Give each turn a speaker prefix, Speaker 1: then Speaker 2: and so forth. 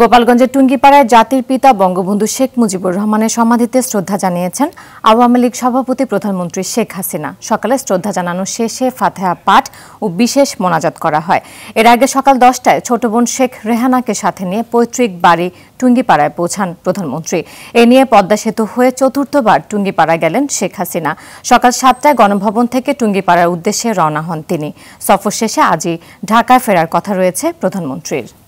Speaker 1: গোপালগঞ্জের টুঙ্গিপাড়ায় জাতির পিতা বঙ্গবন্ধু শেখ মুজিবুর রহমানের সমাধিতে শ্রদ্ধা জানিয়েছেন আওয়ামী লীগ সভাপতি প্রধানমন্ত্রী শেখ হাসিনা সকালে শ্রদ্ধা জানানো শেষে ফাতেহা পাঠ ও বিশেষ মোনাজাত করা হয় এর আগে সকাল দশটায় ছোট বোন শেখ রেহানাকে সাথে নিয়ে পৈতৃক বাড়ি টুঙ্গিপাড়ায় পৌঁছান প্রধানমন্ত্রী এ নিয়ে পদ্মা সেতু হয়ে চতুর্থবার টুঙ্গিপাড়া গেলেন শেখ হাসিনা সকাল সাতটায় গণভবন থেকে টুঙ্গিপাড়ার উদ্দেশ্যে রওনা হন তিনি সফর শেষে আজই ঢাকায় ফেরার কথা রয়েছে প্রধানমন্ত্রীর